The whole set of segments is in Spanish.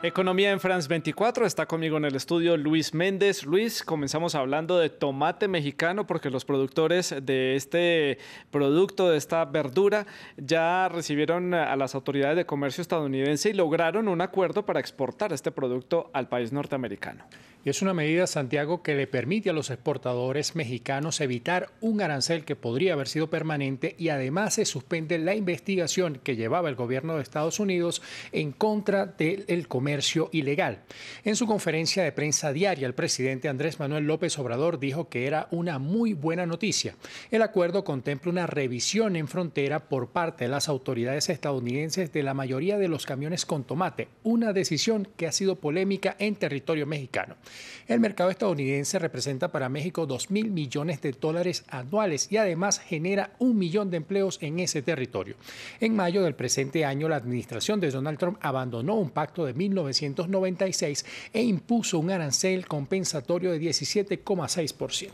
Economía en France 24, está conmigo en el estudio Luis Méndez. Luis, comenzamos hablando de tomate mexicano porque los productores de este producto, de esta verdura, ya recibieron a las autoridades de comercio estadounidense y lograron un acuerdo para exportar este producto al país norteamericano. Y es una medida, Santiago, que le permite a los exportadores mexicanos evitar un arancel que podría haber sido permanente y además se suspende la investigación que llevaba el gobierno de Estados Unidos en contra del comercio comercio ilegal. En su conferencia de prensa diaria, el presidente Andrés Manuel López Obrador dijo que era una muy buena noticia. El acuerdo contempla una revisión en frontera por parte de las autoridades estadounidenses de la mayoría de los camiones con tomate, una decisión que ha sido polémica en territorio mexicano. El mercado estadounidense representa para México dos mil millones de dólares anuales y además genera un millón de empleos en ese territorio. En mayo del presente año, la administración de Donald Trump abandonó un pacto de 1996 e impuso un arancel compensatorio de 17,6%.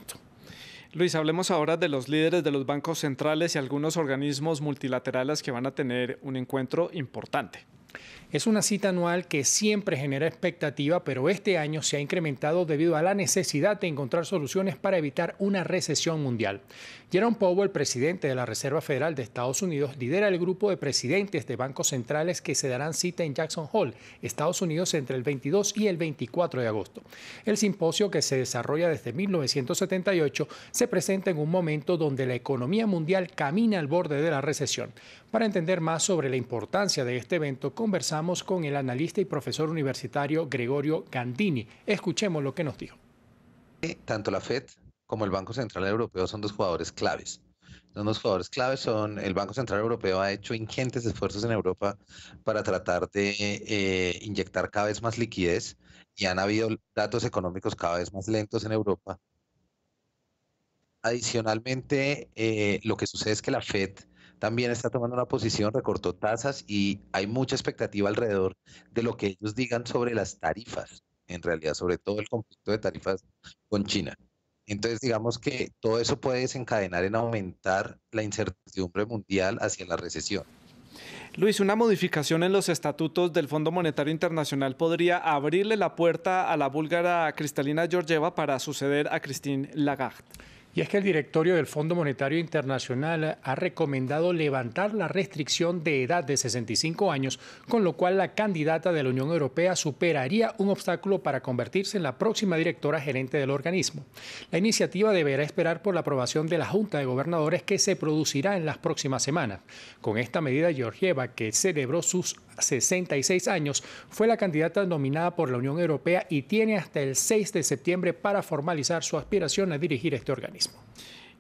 Luis, hablemos ahora de los líderes de los bancos centrales y algunos organismos multilaterales que van a tener un encuentro importante. Es una cita anual que siempre genera expectativa, pero este año se ha incrementado debido a la necesidad de encontrar soluciones para evitar una recesión mundial. Jerome Powell, presidente de la Reserva Federal de Estados Unidos, lidera el grupo de presidentes de bancos centrales que se darán cita en Jackson Hall, Estados Unidos, entre el 22 y el 24 de agosto. El simposio, que se desarrolla desde 1978, se presenta en un momento donde la economía mundial camina al borde de la recesión. Para entender más sobre la importancia de este evento, conversamos con el analista y profesor universitario Gregorio Gandini. Escuchemos lo que nos dijo. Eh, tanto la FED como el Banco Central Europeo son dos jugadores claves. Son dos jugadores claves son el Banco Central Europeo ha hecho ingentes esfuerzos en Europa para tratar de eh, inyectar cada vez más liquidez y han habido datos económicos cada vez más lentos en Europa. Adicionalmente, eh, lo que sucede es que la Fed también está tomando una posición, recortó tasas y hay mucha expectativa alrededor de lo que ellos digan sobre las tarifas, en realidad, sobre todo el conflicto de tarifas con China. Entonces, digamos que todo eso puede desencadenar en aumentar la incertidumbre mundial hacia la recesión. Luis, una modificación en los estatutos del Fondo Monetario Internacional podría abrirle la puerta a la búlgara Cristalina Georgieva para suceder a Christine Lagarde. Y es que el directorio del Fondo Monetario Internacional ha recomendado levantar la restricción de edad de 65 años, con lo cual la candidata de la Unión Europea superaría un obstáculo para convertirse en la próxima directora gerente del organismo. La iniciativa deberá esperar por la aprobación de la Junta de Gobernadores que se producirá en las próximas semanas. Con esta medida, Georgieva, que celebró sus 66 años, fue la candidata nominada por la Unión Europea y tiene hasta el 6 de septiembre para formalizar su aspiración a dirigir este organismo.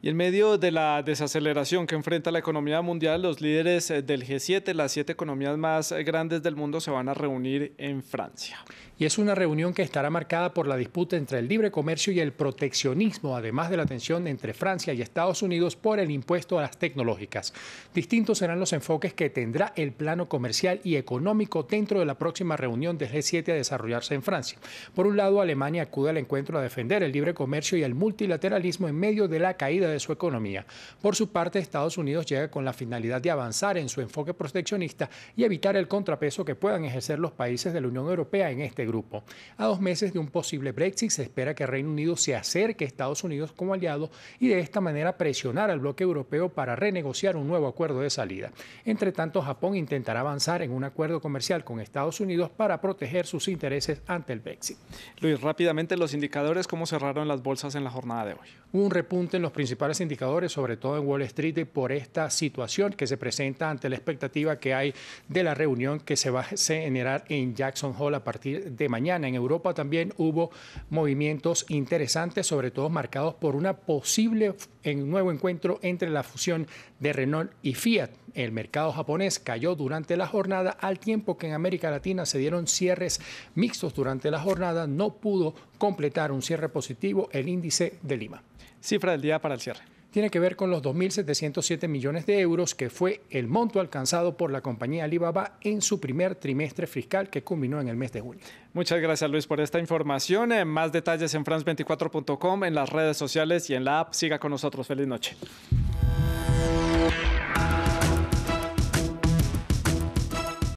Y en medio de la desaceleración que enfrenta la economía mundial, los líderes eh, del G7, las siete economías más eh, grandes del mundo, se van a reunir en Francia. Y es una reunión que estará marcada por la disputa entre el libre comercio y el proteccionismo, además de la tensión entre Francia y Estados Unidos por el impuesto a las tecnológicas. Distintos serán los enfoques que tendrá el plano comercial y económico dentro de la próxima reunión del G7 a desarrollarse en Francia. Por un lado, Alemania acude al encuentro a defender el libre comercio y el multilateralismo en medio de la caída de de su economía. Por su parte, Estados Unidos llega con la finalidad de avanzar en su enfoque proteccionista y evitar el contrapeso que puedan ejercer los países de la Unión Europea en este grupo. A dos meses de un posible Brexit, se espera que Reino Unido se acerque a Estados Unidos como aliado y de esta manera presionar al bloque europeo para renegociar un nuevo acuerdo de salida. Entre tanto, Japón intentará avanzar en un acuerdo comercial con Estados Unidos para proteger sus intereses ante el Brexit. Luis, rápidamente los indicadores, ¿cómo cerraron las bolsas en la jornada de hoy? un repunte en los principales indicadores, sobre todo en Wall Street, por esta situación que se presenta ante la expectativa que hay de la reunión que se va a generar en Jackson Hole a partir de mañana. En Europa también hubo movimientos interesantes, sobre todo marcados por una posible nuevo encuentro entre la fusión de Renault y Fiat. El mercado japonés cayó durante la jornada al tiempo que en América Latina se dieron cierres mixtos durante la jornada. No pudo completar un cierre positivo el índice de Lima. Cifra del día para el cierre tiene que ver con los 2.707 millones de euros, que fue el monto alcanzado por la compañía Alibaba en su primer trimestre fiscal que culminó en el mes de julio. Muchas gracias Luis por esta información. Eh, más detalles en france24.com, en las redes sociales y en la app. Siga con nosotros. Feliz noche.